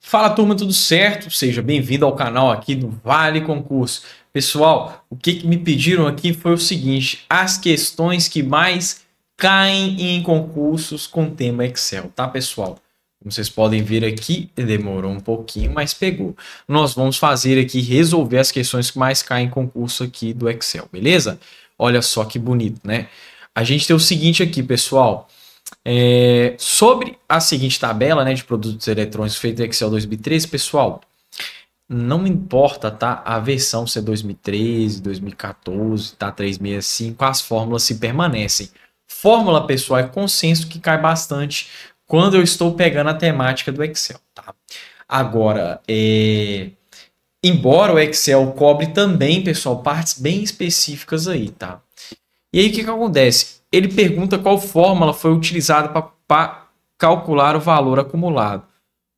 Fala turma, tudo certo? Seja bem-vindo ao canal aqui do Vale Concurso. Pessoal, o que, que me pediram aqui foi o seguinte: as questões que mais caem em concursos com tema Excel, tá, pessoal? Como vocês podem ver aqui, demorou um pouquinho, mas pegou. Nós vamos fazer aqui, resolver as questões que mais caem em concurso aqui do Excel, beleza? Olha só que bonito, né? A gente tem o seguinte aqui, pessoal. É, sobre a seguinte tabela né, de produtos eletrônicos feita em Excel 2013, pessoal, não importa, tá? A versão ser 2013, 2014, tá? 365, as fórmulas se permanecem. Fórmula, pessoal, é consenso que cai bastante quando eu estou pegando a temática do Excel. Tá? Agora, é... embora o Excel cobre também, pessoal, partes bem específicas aí, tá? E aí o que, que acontece? Ele pergunta qual fórmula foi utilizada para calcular o valor acumulado.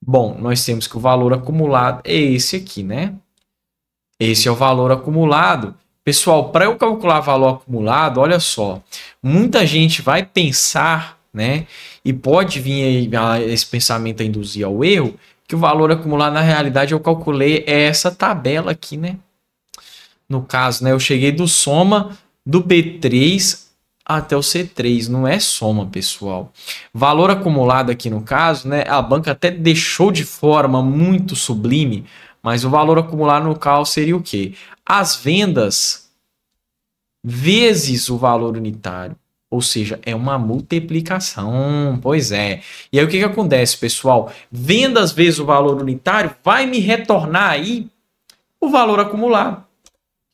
Bom, nós temos que o valor acumulado é esse aqui, né? Esse é o valor acumulado. Pessoal, para eu calcular valor acumulado, olha só, muita gente vai pensar né? E pode vir ah, esse pensamento a induzir ao erro, que o valor acumulado na realidade eu calculei é essa tabela aqui, né? No caso, né, eu cheguei do soma do B3 até o C3, não é soma, pessoal. Valor acumulado aqui no caso, né, a banca até deixou de forma muito sublime, mas o valor acumulado no caso seria o quê? As vendas vezes o valor unitário. Ou seja, é uma multiplicação. Pois é. E aí o que, que acontece, pessoal? venda às vezes o valor unitário, vai me retornar aí o valor acumulado,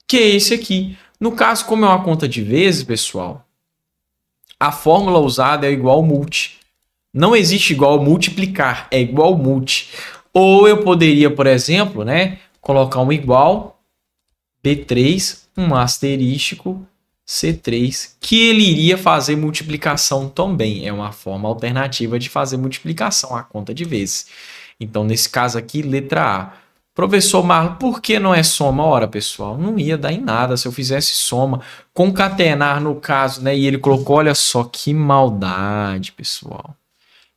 que é esse aqui. No caso, como é uma conta de vezes, pessoal, a fórmula usada é igual multi. Não existe igual multiplicar, é igual multi. Ou eu poderia, por exemplo, né, colocar um igual B3, um asterístico C3, que ele iria fazer multiplicação também. É uma forma alternativa de fazer multiplicação, a conta de vezes. Então, nesse caso aqui, letra A. Professor Marlon, por que não é soma? Ora, pessoal, não ia dar em nada se eu fizesse soma. Concatenar, no caso, né? E ele colocou, olha só, que maldade, pessoal.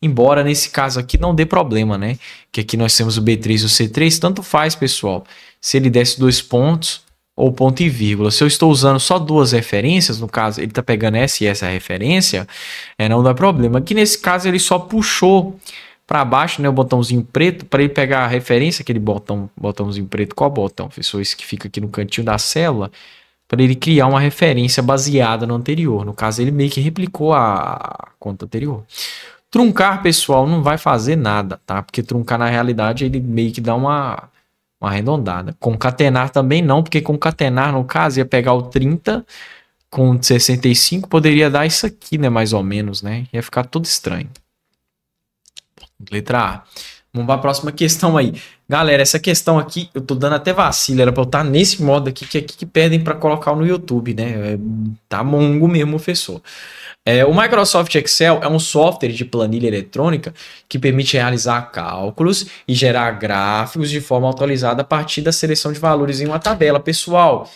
Embora nesse caso aqui não dê problema, né? Que aqui nós temos o B3 e o C3, tanto faz, pessoal. Se ele desse dois pontos, ou ponto e vírgula. Se eu estou usando só duas referências, no caso ele está pegando essa e essa referência, é, não dá problema. Aqui nesse caso ele só puxou para baixo né, o botãozinho preto para ele pegar a referência, aquele botão, botãozinho preto, qual botão? Pessoal, esse que fica aqui no cantinho da célula, para ele criar uma referência baseada no anterior. No caso ele meio que replicou a conta anterior. Truncar, pessoal, não vai fazer nada, tá? Porque truncar na realidade ele meio que dá uma uma arredondada. Concatenar também não, porque concatenar, no caso, ia pegar o 30 com 65, poderia dar isso aqui, né? Mais ou menos, né? Ia ficar tudo estranho. Letra A. Vamos para a próxima questão aí. Galera, essa questão aqui, eu tô dando até vacilo, era para eu estar tá nesse modo aqui, que é aqui que pedem para colocar no YouTube, né? É, tá mongo mesmo, professor. É, o Microsoft Excel é um software de planilha eletrônica que permite realizar cálculos e gerar gráficos de forma atualizada a partir da seleção de valores em uma tabela. Pessoal,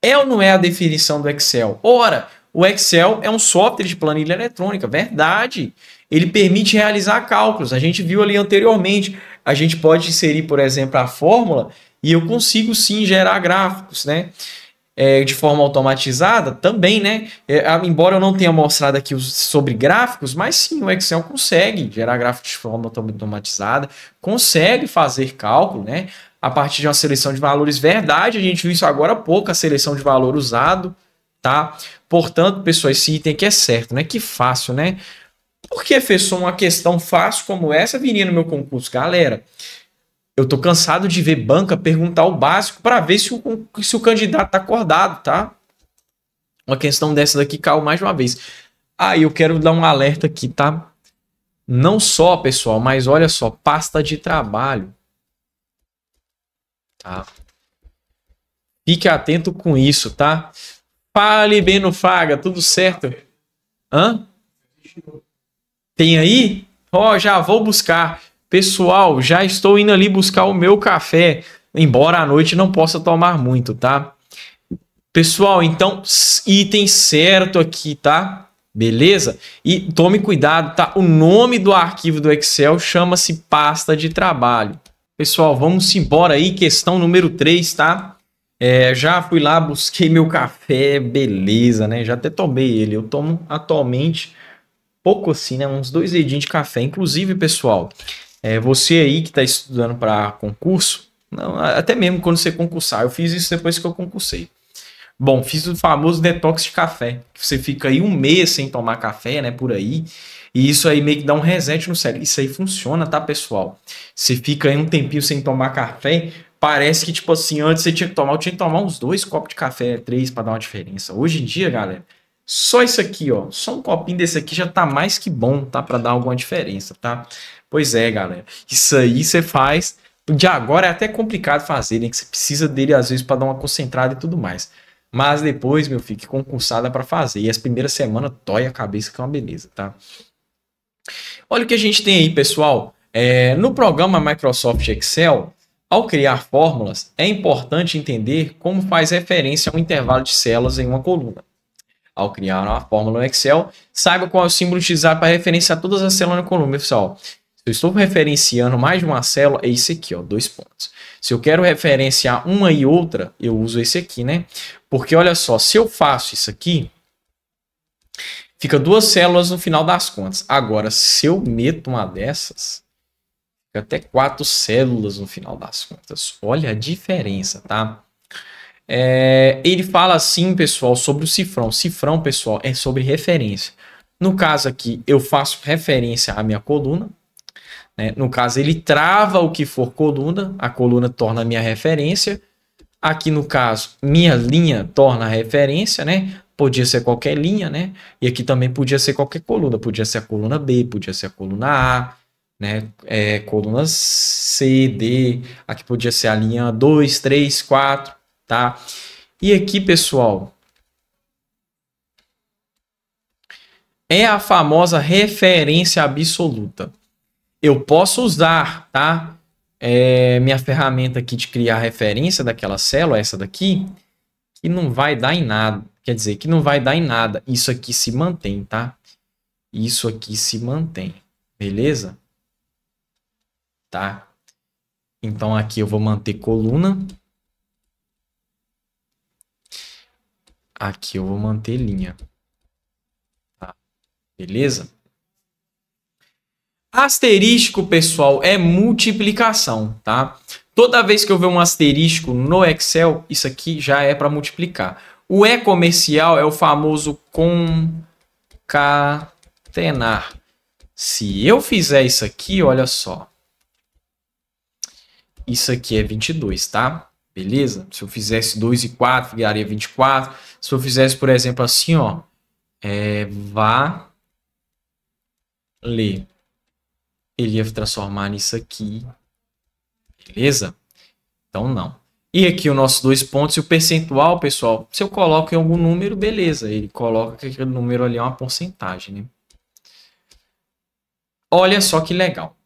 é ou não é a definição do Excel? Ora, o Excel é um software de planilha eletrônica, verdade. Verdade ele permite realizar cálculos. A gente viu ali anteriormente, a gente pode inserir, por exemplo, a fórmula e eu consigo sim gerar gráficos, né? É, de forma automatizada também, né? É, embora eu não tenha mostrado aqui os, sobre gráficos, mas sim, o Excel consegue gerar gráficos de forma automatizada, consegue fazer cálculo, né? A partir de uma seleção de valores verdade, a gente viu isso agora há pouco, a seleção de valor usado, tá? Portanto, pessoal, esse item aqui é certo, né? Que fácil, né? Porque, só uma questão fácil como essa viria no meu concurso? Galera, eu tô cansado de ver banca perguntar o básico para ver se o, se o candidato tá acordado, tá? Uma questão dessa daqui caiu mais uma vez. Ah, eu quero dar um alerta aqui, tá? Não só, pessoal, mas olha só, pasta de trabalho. Tá? Fique atento com isso, tá? Fale, Beno Faga, tudo certo? Hã? Tem aí? Ó, oh, já vou buscar. Pessoal, já estou indo ali buscar o meu café, embora à noite não possa tomar muito, tá? Pessoal, então, item certo aqui, tá? Beleza? E tome cuidado, tá? O nome do arquivo do Excel chama-se pasta de trabalho. Pessoal, vamos embora aí, questão número 3, tá? É, já fui lá, busquei meu café, beleza, né? Já até tomei ele. Eu tomo atualmente pouco assim, né? Uns dois dedinhos de café. Inclusive, pessoal, é, você aí que está estudando para concurso, não, até mesmo quando você concursar, eu fiz isso depois que eu concursei. Bom, fiz o famoso detox de café, que você fica aí um mês sem tomar café, né, por aí, e isso aí meio que dá um reset no cérebro. Isso aí funciona, tá, pessoal? Você fica aí um tempinho sem tomar café, parece que, tipo assim, antes você tinha que tomar, eu tinha que tomar uns dois copos de café, três, para dar uma diferença. Hoje em dia, galera, só isso aqui, ó. Só um copinho desse aqui já tá mais que bom, tá? Para dar alguma diferença, tá? Pois é, galera. Isso aí você faz. De agora é até complicado fazer, né? Que você precisa dele às vezes para dar uma concentrada e tudo mais. Mas depois, meu filho, que concursada para fazer. E as primeiras semanas toia a cabeça que é uma beleza, tá? Olha o que a gente tem aí, pessoal. É, no programa Microsoft Excel, ao criar fórmulas, é importante entender como faz referência a um intervalo de células em uma coluna. Ao criar uma fórmula no Excel, saiba qual é o símbolo utilizado para referenciar todas as células no coluna, pessoal. Se eu estou referenciando mais de uma célula, é esse aqui, ó, dois pontos. Se eu quero referenciar uma e outra, eu uso esse aqui, né? Porque olha só, se eu faço isso aqui, fica duas células no final das contas. Agora, se eu meto uma dessas, fica até quatro células no final das contas. Olha a diferença, tá? É, ele fala assim, pessoal, sobre o cifrão. Cifrão, pessoal, é sobre referência. No caso aqui, eu faço referência à minha coluna. Né? No caso, ele trava o que for coluna, a coluna torna a minha referência. Aqui no caso, minha linha torna a referência, né? Podia ser qualquer linha, né? E aqui também podia ser qualquer coluna. Podia ser a coluna B, podia ser a coluna A, né? É, coluna C, D. Aqui podia ser a linha 2, 3, 4 tá? E aqui, pessoal, é a famosa referência absoluta. Eu posso usar, tá? É minha ferramenta aqui de criar referência daquela célula, essa daqui, que não vai dar em nada. Quer dizer, que não vai dar em nada. Isso aqui se mantém, tá? Isso aqui se mantém, beleza? Tá? Então aqui eu vou manter coluna. Aqui eu vou manter linha. Tá. Beleza? Asterisco, pessoal, é multiplicação, tá? Toda vez que eu ver um asterisco no Excel, isso aqui já é para multiplicar. O E comercial é o famoso concatenar. Se eu fizer isso aqui, olha só. Isso aqui é 22, tá? Beleza? Se eu fizesse 2 e 4, ficaria 24. Se eu fizesse, por exemplo, assim, ó. É, vá ler. Ele ia transformar nisso aqui. Beleza? Então, não. E aqui o nosso dois pontos e o percentual, pessoal. Se eu coloco em algum número, beleza. Ele coloca que aquele número ali é uma porcentagem, né? Olha só que legal.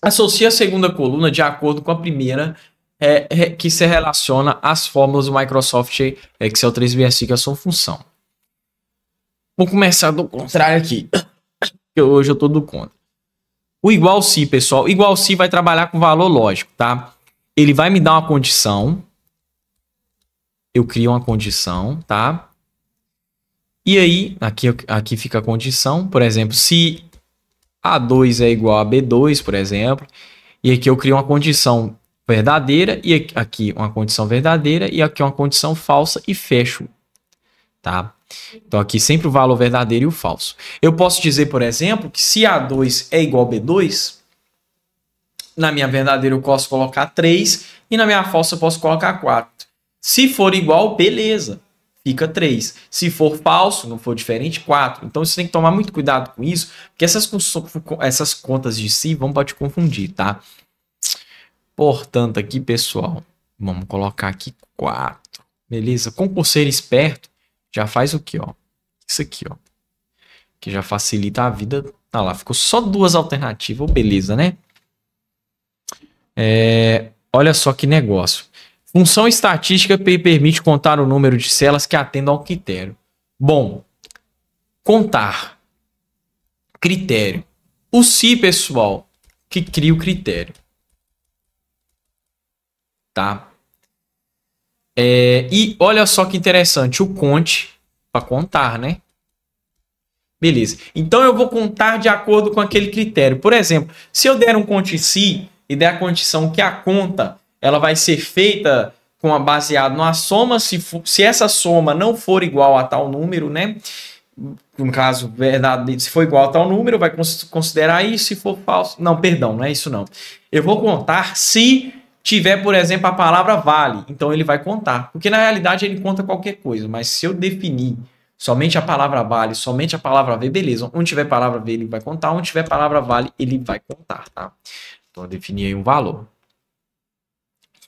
Associe a segunda coluna de acordo com a primeira é, que se relaciona às fórmulas do Microsoft Excel 365 é a sua função. Vou começar do contrário aqui, que hoje eu estou do contra. O igual se, pessoal, igual se vai trabalhar com valor lógico, tá? Ele vai me dar uma condição. Eu crio uma condição, tá? E aí, aqui, aqui fica a condição, por exemplo, se A2 é igual a B2, por exemplo, e aqui eu crio uma condição verdadeira e aqui uma condição verdadeira e aqui uma condição falsa e fecho, tá? Então aqui sempre o valor verdadeiro e o falso. Eu posso dizer, por exemplo, que se A2 é igual a B2, na minha verdadeira eu posso colocar 3 e na minha falsa eu posso colocar 4. Se for igual, beleza, fica 3. Se for falso, não for diferente, 4. Então você tem que tomar muito cuidado com isso, porque essas, essas contas de si vão te confundir, tá? Portanto, aqui, pessoal, vamos colocar aqui 4. Beleza? Concurseiro esperto já faz o que, ó? Isso aqui, ó. Que já facilita a vida. Tá lá, ficou só duas alternativas. Beleza, né? É, olha só que negócio. Função estatística permite contar o número de celas que atendam ao critério. Bom, contar. Critério. O si, pessoal, que cria o critério tá? É, e olha só que interessante, o conte para contar, né? Beleza. Então eu vou contar de acordo com aquele critério. Por exemplo, se eu der um conte si e der a condição que a conta ela vai ser feita com a baseado na soma, se, for, se essa soma não for igual a tal número, né? No caso, verdade, se for igual a tal número, vai considerar isso, se for falso. Não, perdão, não é isso não. Eu vou contar se tiver, por exemplo, a palavra vale, então ele vai contar. Porque na realidade ele conta qualquer coisa, mas se eu definir somente a palavra vale, somente a palavra V, beleza. Onde tiver palavra V, ele vai contar. Onde tiver palavra vale, ele vai contar, tá? Então eu defini aí um valor.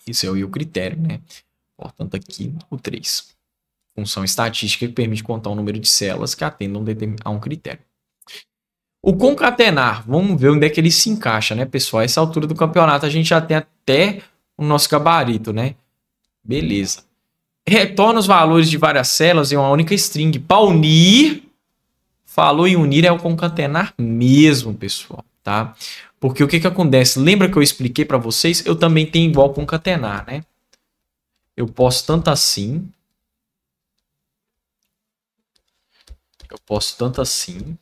Isso é o critério, né? Portanto, aqui o 3. Função estatística que permite contar o um número de células que atendam a um critério. O concatenar, vamos ver onde é que ele se encaixa, né, pessoal? Essa altura do campeonato a gente já tem até o nosso gabarito, né? Beleza. Retorna os valores de várias células em uma única string. Para unir, falou em unir é o concatenar mesmo, pessoal, tá? Porque o que que acontece? Lembra que eu expliquei para vocês? Eu também tenho igual concatenar, né? Eu posso tanto assim. Eu posso tanto assim.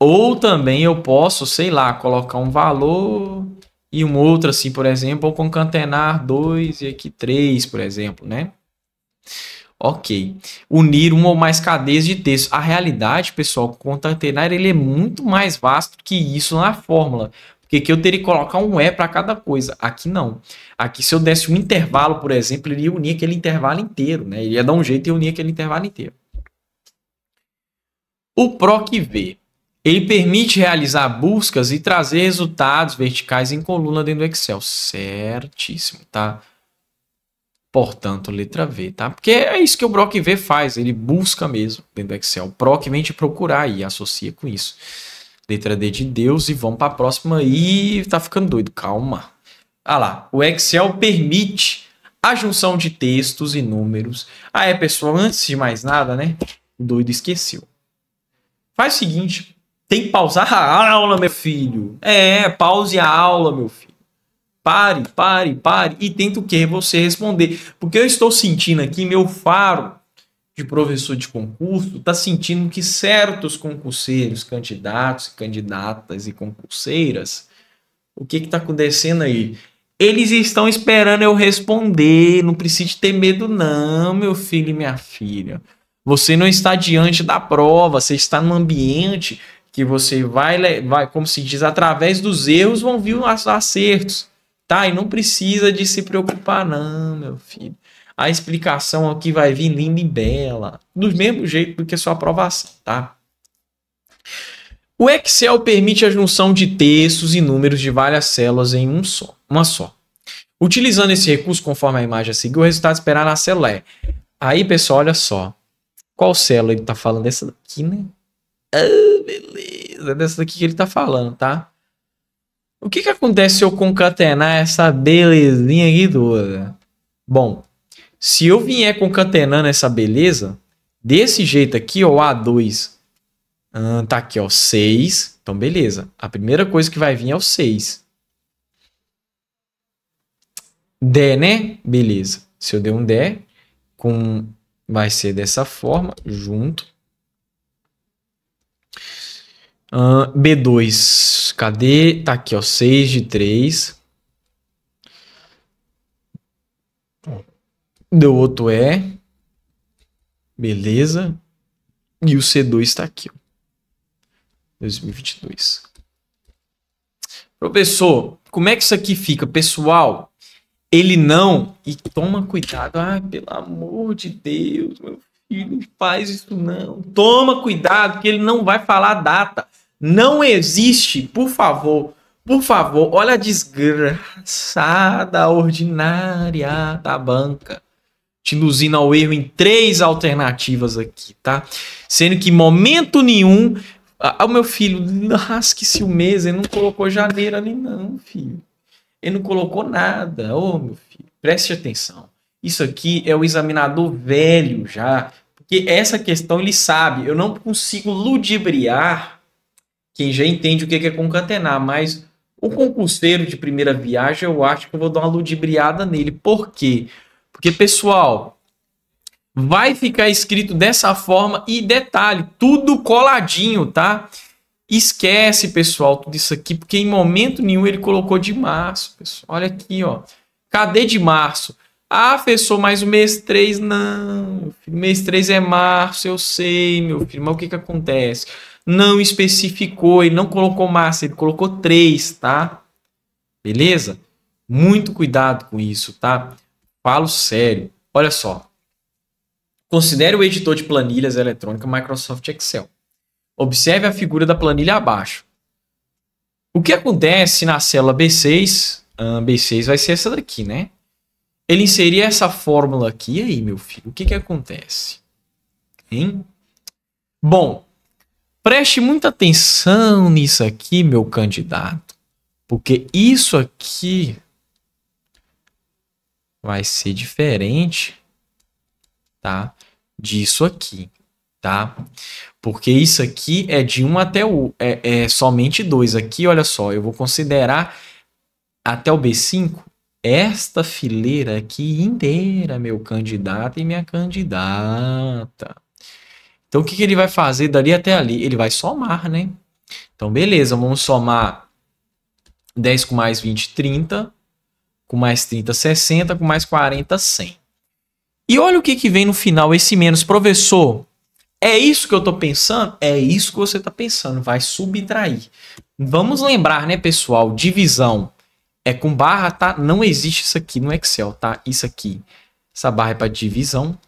Ou também eu posso, sei lá, colocar um valor e um outro assim, por exemplo, ou concatenar 2 e aqui 3, por exemplo, né? Ok. Unir uma ou mais cadeias de texto. A realidade, pessoal, com concatenar ele é muito mais vasto que isso na fórmula. Porque aqui eu teria que colocar um E para cada coisa. Aqui não. Aqui se eu desse um intervalo, por exemplo, ele ia unir aquele intervalo inteiro, né? Ele ia dar um jeito e unir aquele intervalo inteiro. O PROC V. Ele permite realizar buscas e trazer resultados verticais em coluna dentro do Excel. Certíssimo, tá? Portanto, letra V, tá? Porque é isso que o Proc V faz, ele busca mesmo dentro do Excel. Proc vem te procurar e associa com isso. Letra D de Deus e vamos para a próxima. E tá ficando doido, calma. Ah lá, o Excel permite a junção de textos e números. Ah, é, pessoal, antes de mais nada, né? O doido esqueceu. Faz o seguinte, tem que pausar a aula, meu filho. É, pause a aula, meu filho. Pare, pare, pare. E tenta o que? Você responder. Porque eu estou sentindo aqui, meu faro de professor de concurso está sentindo que certos concurseiros, candidatos, candidatas e concurseiras, o que está acontecendo aí? Eles estão esperando eu responder. Não precisa ter medo, não, meu filho e minha filha. Você não está diante da prova, você está no ambiente que você vai, vai, como se diz, através dos erros vão vir os acertos, tá? E não precisa de se preocupar, não, meu filho. A explicação aqui vai vir linda e bela, do mesmo jeito que a sua aprovação, tá? O Excel permite a junção de textos e números de várias células em um só, uma só. Utilizando esse recurso, conforme a imagem a seguir, o resultado esperado na célula é. Aí, pessoal, olha só. Qual célula ele está falando? Essa daqui, né? Ah, beleza, é dessa daqui que ele tá falando, tá? O que que acontece se eu concatenar essa belezinha aqui toda? Bom, se eu vier concatenando essa beleza, desse jeito aqui, ó, o A2 ah, tá aqui, ó, 6. Então, beleza. A primeira coisa que vai vir é o 6. D, né? Beleza. Se eu der um D, com... vai ser dessa forma, junto. Uh, B2, cadê? Tá aqui, ó, 6 de 3. Deu outro E. Beleza. E o C2 está aqui, ó. 2022. Professor, como é que isso aqui fica? Pessoal, ele não. E toma cuidado. Ai, pelo amor de Deus, meu filho, não faz isso não. Toma cuidado, que ele não vai falar a data. Não existe, por favor, por favor, olha a desgraçada ordinária da banca. Te induzindo ao erro em três alternativas aqui, tá? Sendo que momento nenhum. Ah, o meu filho, rasque-se o mês, ele não colocou janeiro ali, não, filho. Ele não colocou nada. Ô, oh, meu filho, preste atenção. Isso aqui é o examinador velho já. Porque essa questão ele sabe. Eu não consigo ludibriar quem já entende o que é concatenar, mas o concurseiro de primeira viagem, eu acho que eu vou dar uma ludibriada nele. Por quê? Porque, pessoal, vai ficar escrito dessa forma e detalhe, tudo coladinho, tá? Esquece, pessoal, tudo isso aqui, porque em momento nenhum ele colocou de março, pessoal. Olha aqui, ó. Cadê de março? Ah, fessou, mas o mês 3 não. mês 3 é março, eu sei, meu filho. Mas o que que acontece? não especificou, ele não colocou massa, ele colocou três, tá? Beleza? Muito cuidado com isso, tá? Falo sério. Olha só. Considere o editor de planilhas eletrônica Microsoft Excel. Observe a figura da planilha abaixo. O que acontece na célula B6? Ah, B6 vai ser essa daqui, né? Ele inseria essa fórmula aqui. E aí, meu filho, o que, que acontece? Hein? Bom, Preste muita atenção nisso aqui, meu candidato, porque isso aqui vai ser diferente, tá? Disso aqui, tá? Porque isso aqui é de 1 até o é, é somente 2 aqui, olha só, eu vou considerar até o B5 esta fileira aqui inteira, meu candidato e minha candidata. Então, o que, que ele vai fazer dali até ali? Ele vai somar, né? Então, beleza, vamos somar 10 com mais 20, 30. Com mais 30, 60. Com mais 40, 100. E olha o que, que vem no final, esse menos. Professor, é isso que eu estou pensando? É isso que você está pensando. Vai subtrair. Vamos lembrar, né, pessoal? Divisão é com barra, tá? Não existe isso aqui no Excel, tá? Isso aqui. Essa barra é para divisão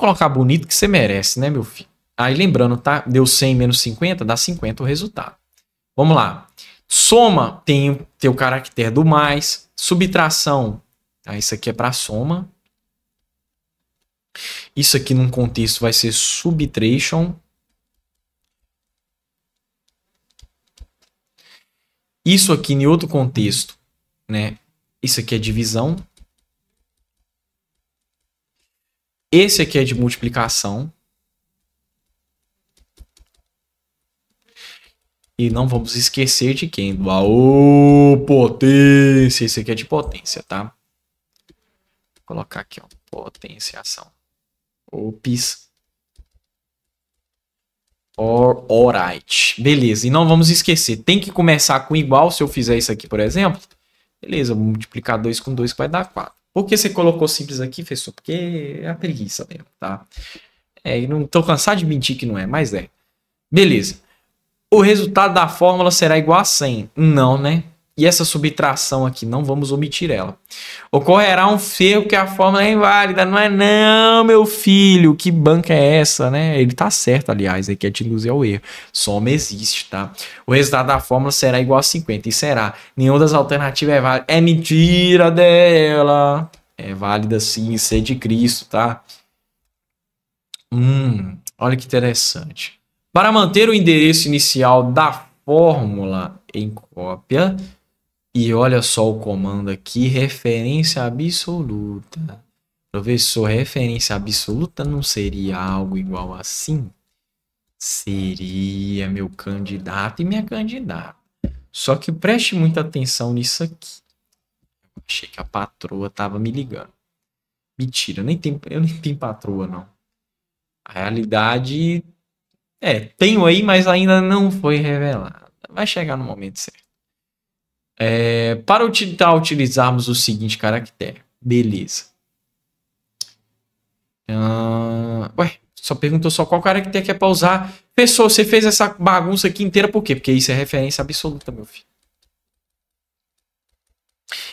colocar bonito que você merece, né, meu filho? Aí lembrando, tá? Deu 100 menos 50, dá 50 o resultado. Vamos lá. Soma tem, tem o caractere do mais. Subtração, tá? isso aqui é para soma. Isso aqui num contexto vai ser subtraction. Isso aqui em outro contexto, né? Isso aqui é divisão. Esse aqui é de multiplicação. E não vamos esquecer de quem? Do potência. Esse aqui é de potência, tá? Vou colocar aqui, ó. Potenciação. Ops. Alright. Beleza. E não vamos esquecer. Tem que começar com igual. Se eu fizer isso aqui, por exemplo. Beleza. Vou multiplicar 2 com 2 que vai dar 4. Por que você colocou simples aqui, professor? Porque é a preguiça mesmo, tá? É, e não tô cansado de mentir que não é, mas é. Beleza. O resultado da fórmula será igual a 100. Não, né? e essa subtração aqui, não vamos omitir ela. Ocorrerá um ferro que a fórmula é inválida, não é não, meu filho, que banca é essa, né? Ele tá certo, aliás, ele é te induzir ao é erro. Soma existe, tá? O resultado da fórmula será igual a 50, e será. Nenhuma das alternativas é válida. É mentira dela! É válida sim, ser é de Cristo, tá? Hum, olha que interessante. Para manter o endereço inicial da fórmula em cópia, e olha só o comando aqui, referência absoluta. Professor, referência absoluta não seria algo igual assim? Seria meu candidato e minha candidata. Só que preste muita atenção nisso aqui. Achei que a patroa tava me ligando. Mentira, nem tem, eu nem tenho patroa, não. A realidade é, tenho aí, mas ainda não foi revelada. Vai chegar no momento certo. É, para utilizar, utilizarmos o seguinte caractere. Beleza. Uh, ué, só perguntou só qual caractere que é para usar. Pessoa, você fez essa bagunça aqui inteira por quê? Porque isso é referência absoluta, meu filho.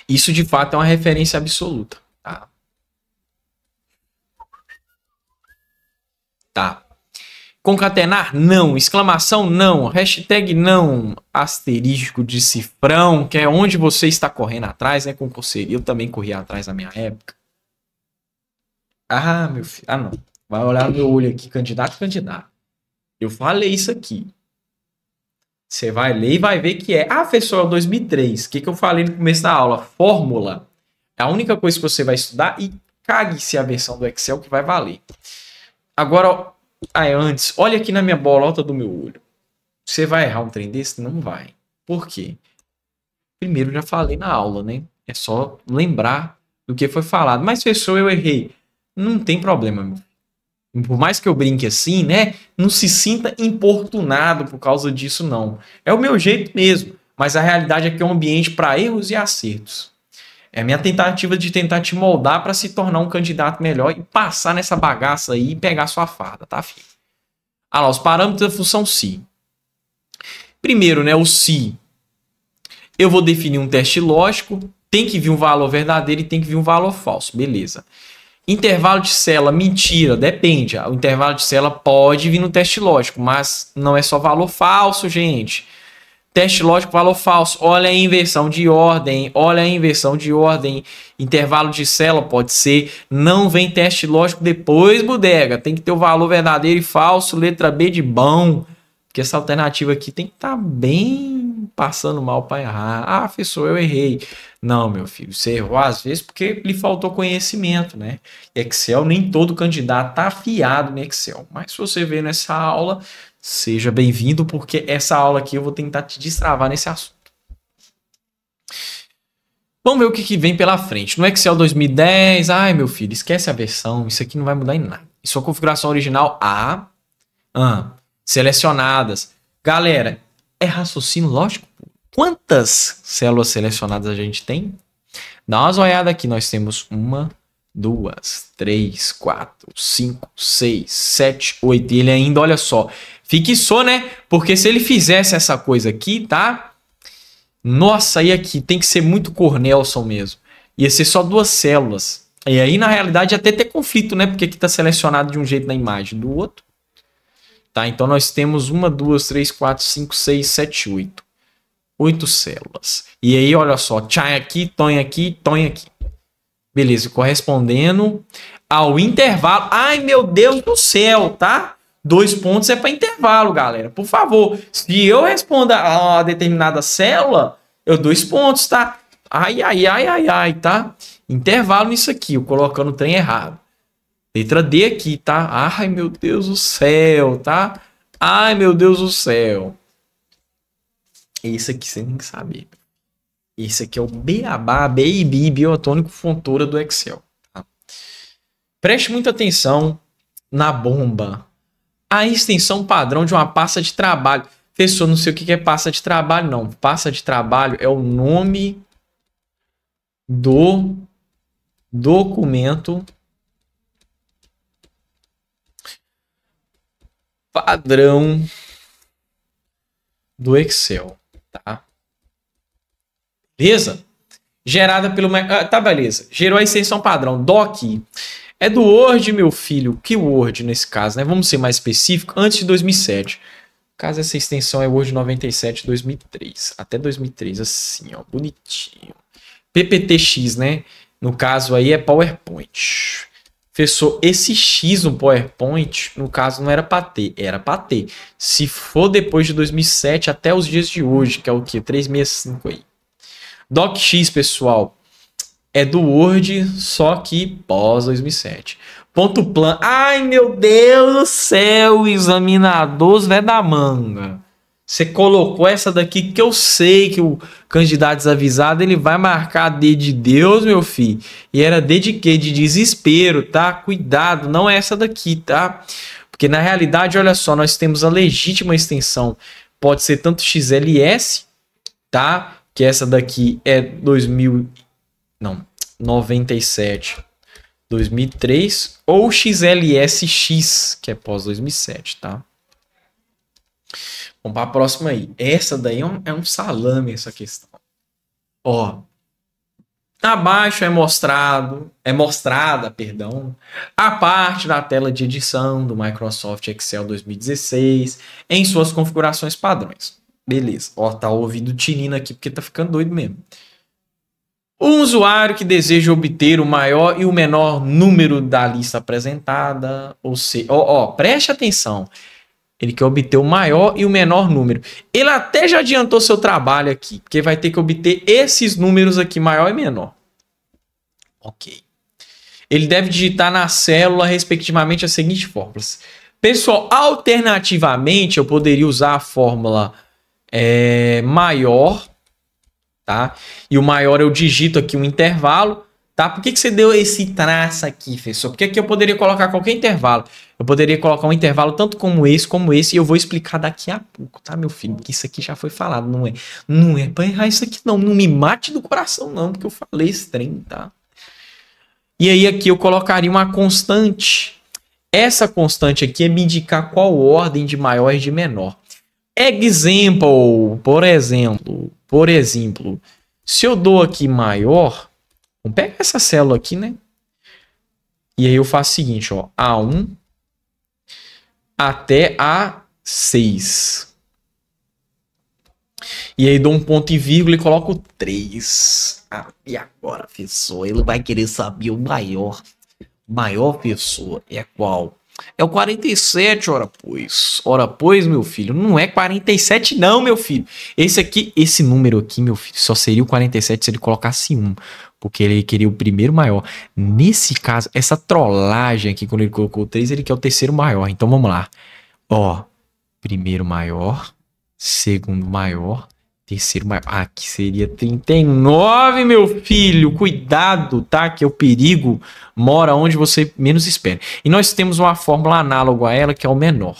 Isso de fato é uma referência absoluta. Tá. Tá. Concatenar? Não. Exclamação? Não. Hashtag? Não. Asterisco de cifrão, que é onde você está correndo atrás, né? Concurseiro. Eu também corria atrás na minha época. Ah, meu filho. Ah, não. Vai olhar meu olho aqui. Candidato, candidato. Eu falei isso aqui. Você vai ler e vai ver que é. Ah, pessoal, 2003. O que, que eu falei no começo da aula? Fórmula. É a única coisa que você vai estudar e cague-se a versão do Excel que vai valer. Agora, ah, antes. Olha aqui na minha bolota do meu olho. Você vai errar um trem desse? Não vai. Por quê? Primeiro, já falei na aula, né? É só lembrar do que foi falado. Mas, professor, eu errei. Não tem problema, meu por mais que eu brinque assim, né? Não se sinta importunado por causa disso, não. É o meu jeito mesmo. Mas a realidade é que é um ambiente para erros e acertos. É a minha tentativa de tentar te moldar para se tornar um candidato melhor e passar nessa bagaça aí e pegar sua farda, tá, filho? Ah lá, os parâmetros da função se. Primeiro, né, o se. Eu vou definir um teste lógico, tem que vir um valor verdadeiro e tem que vir um valor falso, beleza. Intervalo de cela, mentira, depende. O intervalo de cela pode vir no teste lógico, mas não é só valor falso, gente Teste lógico, valor falso. Olha a inversão de ordem. Olha a inversão de ordem. Intervalo de célula pode ser. Não vem teste lógico depois, bodega. Tem que ter o valor verdadeiro e falso. Letra B de bom. Porque essa alternativa aqui tem que estar tá bem passando mal para errar. Ah, professor, eu errei. Não, meu filho, você errou às vezes porque lhe faltou conhecimento, né? Excel, nem todo candidato tá afiado no Excel. Mas se você vê nessa aula, Seja bem-vindo, porque essa aula aqui eu vou tentar te destravar nesse assunto. Vamos ver o que, que vem pela frente. No Excel 2010, ai meu filho, esquece a versão, isso aqui não vai mudar em nada. sua configuração original A, ah, selecionadas. Galera, é raciocínio lógico? Quantas células selecionadas a gente tem? Dá uma olhada aqui, nós temos uma, duas, três, quatro, cinco, seis, sete, oito. E ele ainda, olha só, Fixou, né? Porque se ele fizesse essa coisa aqui, tá? Nossa, e aqui tem que ser muito Cornelson mesmo. Ia ser só duas células. E aí, na realidade, até ter conflito, né? Porque aqui tá selecionado de um jeito na imagem do outro. Tá? Então nós temos uma, duas, três, quatro, cinco, seis, sete, oito. Oito células. E aí, olha só, tchai aqui, tonha aqui, tonha aqui. Beleza, correspondendo ao intervalo. Ai, meu Deus do céu, tá? Dois pontos é para intervalo, galera. Por favor, se eu responda a uma determinada célula, eu dois pontos, tá? Ai, ai, ai, ai, ai, tá? Intervalo nisso aqui, eu colocando o trem errado. Letra D aqui, tá? Ai, meu Deus do céu, tá? Ai, meu Deus do céu. Esse aqui você tem que saber. Esse aqui é o Beabá, Baby, Biotônico Fontura do Excel. Tá? Preste muita atenção na bomba a extensão padrão de uma pasta de trabalho. pessoal, não sei o que é pasta de trabalho, não. Pasta de trabalho é o nome do documento padrão do Excel, tá? Beleza? Gerada pelo... Ah, tá, beleza. Gerou a extensão padrão. DOC é do Word, meu filho. Que Word nesse caso, né? Vamos ser mais específico. Antes de 2007. Caso essa extensão é Word 97 2003. Até 2003, assim, ó. Bonitinho. PPTX, né? No caso aí é PowerPoint. Professor, esse X no PowerPoint, no caso, não era para ter, era para ter. Se for depois de 2007 até os dias de hoje, que é o que? 365 aí. DocX, pessoal é do Word, só que pós 2007. Ponto plan. Ai, meu Deus do céu, examinadores velho da manga. Você colocou essa daqui que eu sei que o candidato desavisado ele vai marcar D de Deus, meu filho. E era D de quê? De desespero, tá? Cuidado, não é essa daqui, tá? Porque na realidade, olha só, nós temos a legítima extensão. Pode ser tanto XLS, tá? Que essa daqui é 2000 não, 97, 2003 ou XLSX, que é pós 2007, tá? Vamos para a próxima aí. Essa daí é um, é um salame essa questão. Ó, abaixo tá é mostrado, é mostrada, perdão, a parte da tela de edição do Microsoft Excel 2016 em suas configurações padrões. Beleza. Ó, tá ouvindo tinina aqui porque tá ficando doido mesmo. Um usuário que deseja obter o maior e o menor número da lista apresentada, ou seja, ó, ó, preste atenção. Ele quer obter o maior e o menor número. Ele até já adiantou seu trabalho aqui, porque vai ter que obter esses números aqui, maior e menor. Ok. Ele deve digitar na célula, respectivamente, as seguintes fórmulas. Pessoal, alternativamente, eu poderia usar a fórmula é, maior tá? E o maior eu digito aqui um intervalo, tá? Por que, que você deu esse traço aqui, professor? Porque aqui eu poderia colocar qualquer intervalo. Eu poderia colocar um intervalo tanto como esse, como esse, e eu vou explicar daqui a pouco, tá, meu filho? Que isso aqui já foi falado, não é? Não é pra errar isso aqui, não. Não me mate do coração, não, porque eu falei esse trem, tá? E aí aqui eu colocaria uma constante. Essa constante aqui é me indicar qual ordem de maior e de menor. Example, por exemplo, por exemplo, se eu dou aqui maior, vamos pegar essa célula aqui, né? E aí eu faço o seguinte, ó, A1 até A6. E aí dou um ponto e vírgula e coloco 3. Ah, e agora, pessoa, Ele vai querer saber o maior. Maior, pessoa é qual? É o 47, ora pois. Ora pois, meu filho. Não é 47 não, meu filho. Esse aqui, esse número aqui, meu filho, só seria o 47 se ele colocasse um porque ele queria o primeiro maior. Nesse caso, essa trollagem aqui, quando ele colocou o 3, ele quer o terceiro maior. Então vamos lá. Ó, primeiro maior, segundo maior, Terceiro maior. Ah, que seria 39, meu filho. Cuidado, tá? Que é o perigo mora onde você menos espera. E nós temos uma fórmula análoga a ela, que é o menor.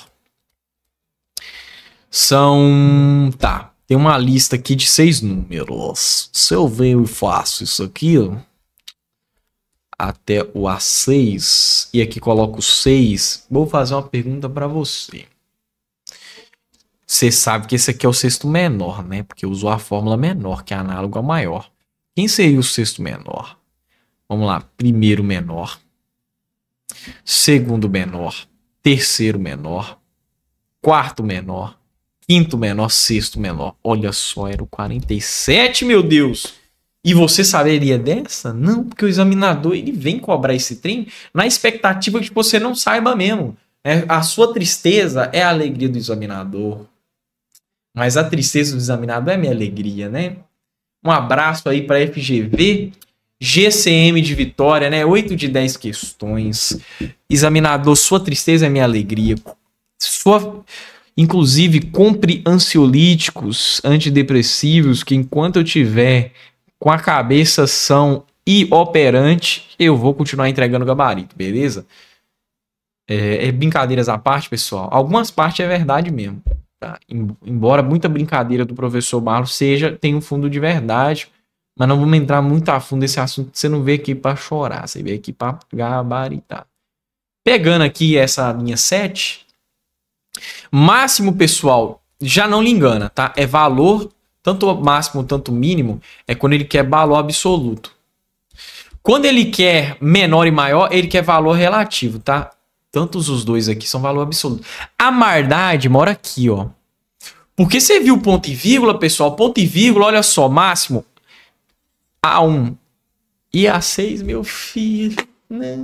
São. Tá. Tem uma lista aqui de seis números. Se eu venho e faço isso aqui, ó, até o A6, e aqui coloco 6, vou fazer uma pergunta para você. Você sabe que esse aqui é o sexto menor, né? Porque usou a fórmula menor, que é análogo ao maior. Quem seria o sexto menor? Vamos lá, primeiro menor, segundo menor, terceiro menor, quarto menor, quinto menor, sexto menor. Olha só, era o 47, meu Deus! E você saberia dessa? Não, porque o examinador ele vem cobrar esse trem na expectativa de que você não saiba mesmo. É, a sua tristeza é a alegria do examinador. Mas a tristeza do examinado é minha alegria, né? Um abraço aí para FGV, GCM de Vitória, né? 8 de 10 questões. Examinador, sua tristeza é minha alegria. Sua inclusive compre ansiolíticos, antidepressivos, que enquanto eu tiver com a cabeça são e operante, eu vou continuar entregando gabarito, beleza? É, é brincadeiras à parte, pessoal. Algumas partes é verdade mesmo. Tá? Embora muita brincadeira do professor Marlos seja, tem um fundo de verdade, mas não vamos entrar muito a fundo nesse assunto. Você não veio aqui para chorar, você veio aqui para gabaritar. Pegando aqui essa linha 7, máximo pessoal, já não lhe engana, tá? É valor, tanto máximo tanto mínimo, é quando ele quer valor absoluto. Quando ele quer menor e maior, ele quer valor relativo, tá? tantos os dois aqui são valor absoluto. A maldade mora aqui, ó. Porque você viu ponto e vírgula, pessoal? Ponto e vírgula, olha só, máximo A1 e A6, meu filho. Não. Né?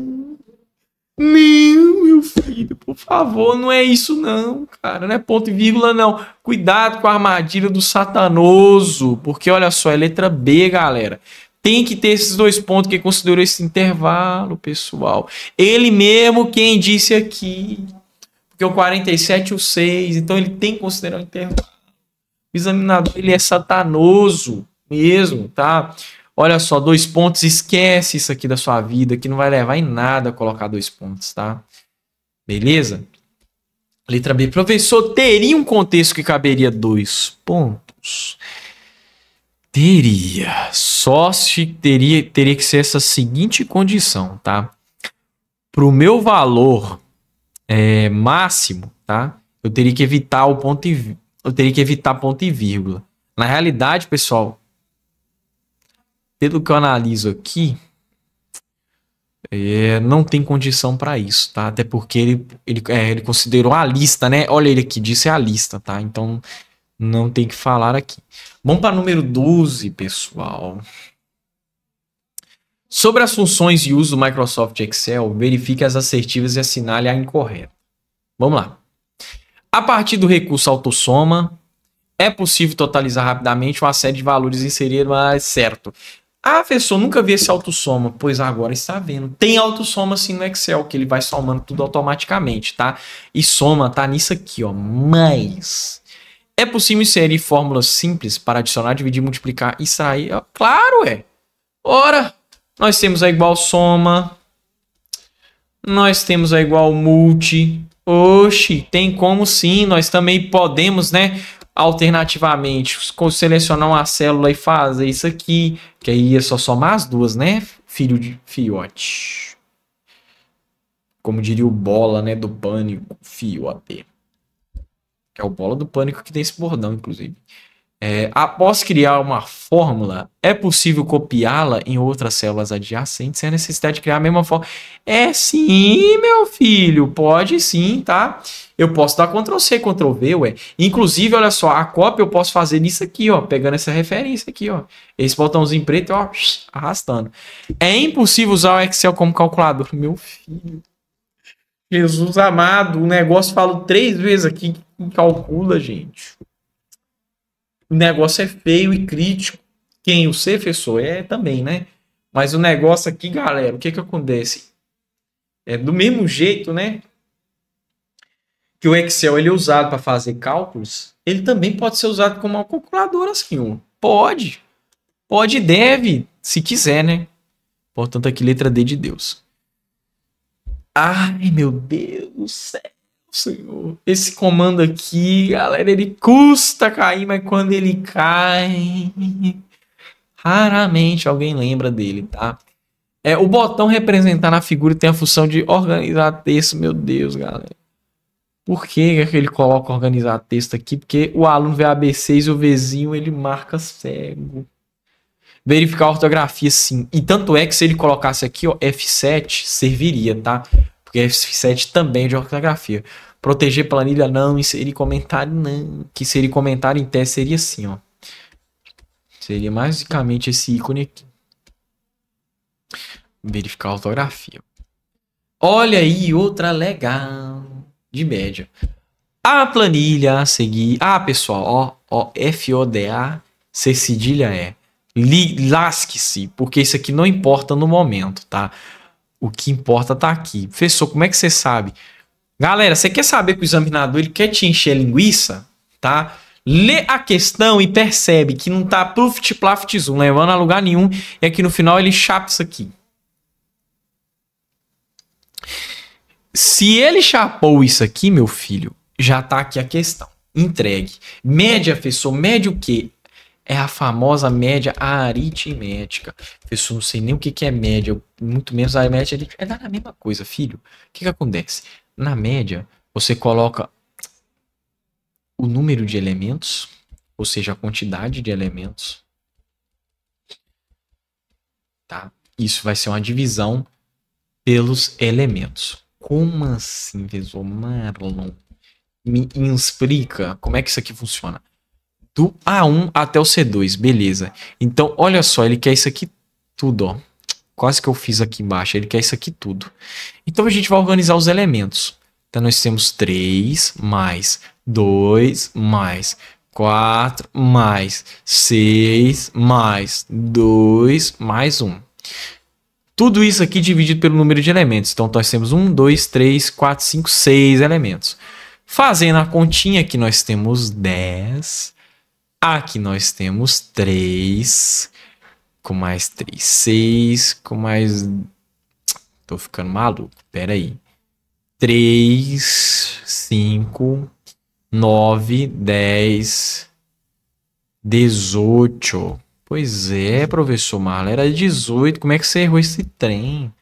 Não, meu filho, por favor, não é isso não, cara. Não é ponto e vírgula, não. Cuidado com a armadilha do satanoso, porque olha só, é letra B, galera. Tem que ter esses dois pontos que considerou esse intervalo, pessoal. Ele mesmo quem disse aqui. Porque o 47 e o 6, então ele tem que considerar o intervalo. O examinador, ele é satanoso mesmo, tá? Olha só, dois pontos, esquece isso aqui da sua vida, que não vai levar em nada colocar dois pontos, tá? Beleza? Letra B. Professor, teria um contexto que caberia dois pontos? Teria. Só se teria, teria que ser essa seguinte condição, tá? Para o meu valor é, máximo, tá? Eu teria que evitar o ponto e eu teria que evitar ponto e vírgula. Na realidade, pessoal, pelo que eu analiso aqui, é, não tem condição para isso, tá? Até porque ele, ele, é, ele considerou a lista, né? Olha ele aqui, disse a lista, tá? Então não tem que falar aqui. Vamos para número 12, pessoal. Sobre as funções e uso do Microsoft Excel, verifique as assertivas e assinale a incorreta. Vamos lá. A partir do recurso autossoma, é possível totalizar rapidamente uma série de valores inseridos, mas certo. Ah, professor, nunca vi esse autossoma. Pois agora está vendo. Tem autossoma sim no Excel, que ele vai somando tudo automaticamente, tá? E soma tá nisso aqui, ó. Mais é possível inserir fórmulas simples para adicionar, dividir, multiplicar e sair? Ah, claro, é. Ora, nós temos a igual soma. Nós temos a igual multi. Oxi, tem como sim. Nós também podemos, né? Alternativamente, selecionar uma célula e fazer isso aqui. Que aí é só somar as duas, né? Filho de fiote. Como diria o bola, né? Do pânico, fiote que é o Bola do Pânico, que tem esse bordão, inclusive. É, após criar uma fórmula, é possível copiá-la em outras células adjacentes sem a necessidade de criar a mesma fórmula? É sim, meu filho, pode sim, tá? Eu posso dar Ctrl C, Ctrl V, ué. Inclusive, olha só, a cópia eu posso fazer nisso aqui, ó, pegando essa referência aqui, ó. Esse botãozinho preto, ó, arrastando. É impossível usar o Excel como calculador, meu filho. Jesus amado, o negócio falo três vezes aqui, quem calcula, gente. O negócio é feio e crítico. Quem o ser professor é também, né? Mas o negócio aqui, galera, o que que acontece? É do mesmo jeito, né? Que o Excel ele é usado para fazer cálculos, ele também pode ser usado como uma calculadora assim, Pode. Pode e deve, se quiser, né? Portanto, aqui letra D de Deus. Ai, meu Deus do céu, Senhor. Esse comando aqui, galera, ele custa cair, mas quando ele cai, raramente alguém lembra dele, tá? É, o botão representar na figura tem a função de organizar texto, meu Deus, galera. Por que, é que ele coloca organizar texto aqui? Porque o aluno vê a B6 e o vizinho ele marca cego verificar a ortografia sim. E tanto é que se ele colocasse aqui, ó, F7 serviria, tá? Porque F7 também é de ortografia. Proteger planilha não, inserir comentário não. Que inserir comentário em teste seria assim, ó. Seria basicamente esse ícone aqui. Verificar a ortografia. Olha aí, outra legal. De média. A planilha a seguir. Ah, pessoal, ó, ó, FODA, C cedilha é. Lasque-se, porque isso aqui não importa no momento, tá? O que importa tá aqui. Professor, como é que você sabe? Galera, você quer saber que o examinador ele quer te encher linguiça, tá? Lê a questão e percebe que não tá pluft plaft zoom, levando né? a lugar nenhum, é que no final ele chapa isso aqui. Se ele chapou isso aqui, meu filho, já tá aqui a questão. Entregue. Média, professor, média o quê? é a famosa média aritmética. Pessoal, não sei nem o que, que é média, muito menos a média. É a mesma coisa, filho. O que, que acontece? Na média, você coloca o número de elementos, ou seja, a quantidade de elementos. Tá? Isso vai ser uma divisão pelos elementos. Como assim, Vesor Marlon? Me explica como é que isso aqui funciona do A1 até o C2, beleza. Então, olha só, ele quer isso aqui tudo, ó. Quase que eu fiz aqui embaixo, ele quer isso aqui tudo. Então, a gente vai organizar os elementos. Então, nós temos 3 mais 2 mais 4 mais 6 mais 2 mais 1. Tudo isso aqui dividido pelo número de elementos. Então, nós temos 1, 2, 3, 4, 5, 6 elementos. Fazendo a continha aqui, nós temos 10 Aqui nós temos 3 com mais 3, 6 com mais... Tô ficando maluco, peraí. 3, 5, 9, 10, 18. Pois é, professor Marlon, era 18. Como é que você errou esse trem?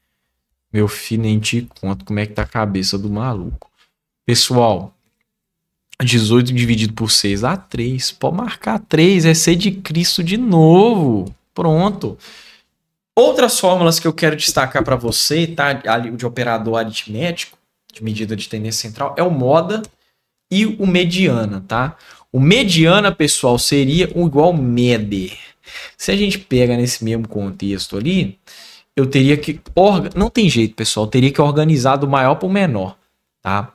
Meu filho, nem te conto como é que tá a cabeça do maluco. Pessoal, 18 dividido por 6 dá 3. Pode marcar 3, é ser de Cristo de novo. Pronto. Outras fórmulas que eu quero destacar para você, tá? Ali, o de operador aritmético, de medida de tendência central, é o moda e o mediana, tá? O mediana, pessoal, seria o igual mede. Se a gente pega nesse mesmo contexto ali, eu teria que. Orga... Não tem jeito, pessoal. Eu teria que organizar do maior para o menor, tá?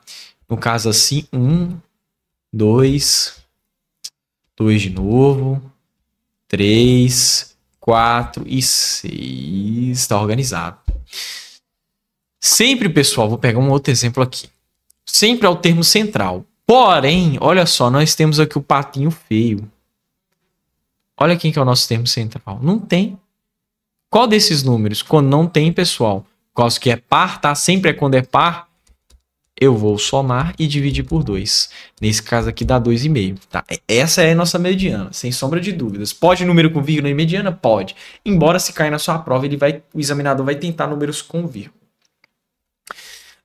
No caso assim, 1, 2, 2 de novo, 3, 4 e 6. Está organizado. Sempre, pessoal, vou pegar um outro exemplo aqui. Sempre é o termo central. Porém, olha só, nós temos aqui o patinho feio. Olha quem que é o nosso termo central. Não tem. Qual desses números? Quando não tem, pessoal? Qual que é par, tá? Sempre é quando é par eu vou somar e dividir por 2. Nesse caso aqui dá 2,5. Tá? Essa é a nossa mediana, sem sombra de dúvidas. Pode número com vírgula e mediana? Pode. Embora se cair na sua prova, ele vai, o examinador vai tentar números com vírgula.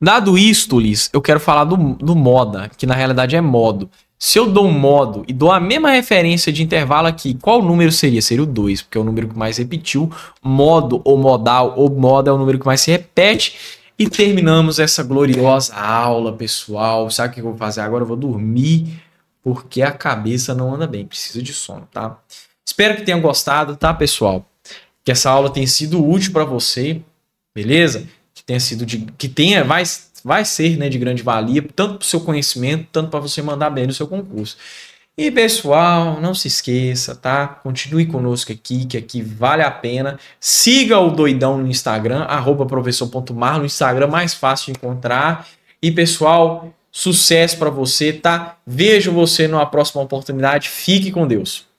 Dado isto, Liz, eu quero falar do, do moda, que na realidade é modo. Se eu dou um modo e dou a mesma referência de intervalo aqui, qual número seria? Seria o 2, porque é o número que mais repetiu. Modo ou modal ou moda é o número que mais se repete. E terminamos essa gloriosa aula, pessoal. Sabe o que eu vou fazer agora? Eu vou dormir, porque a cabeça não anda bem. Precisa de sono, tá? Espero que tenham gostado, tá, pessoal? Que essa aula tenha sido útil para você, beleza? Que tenha sido de. Que tenha. Vai, vai ser né, de grande valia, tanto para o seu conhecimento, tanto para você mandar bem no seu concurso. E pessoal, não se esqueça, tá? Continue conosco aqui, que aqui vale a pena. Siga o Doidão no Instagram, arroba professor.mar no Instagram, mais fácil de encontrar. E pessoal, sucesso para você, tá? Vejo você numa próxima oportunidade. Fique com Deus.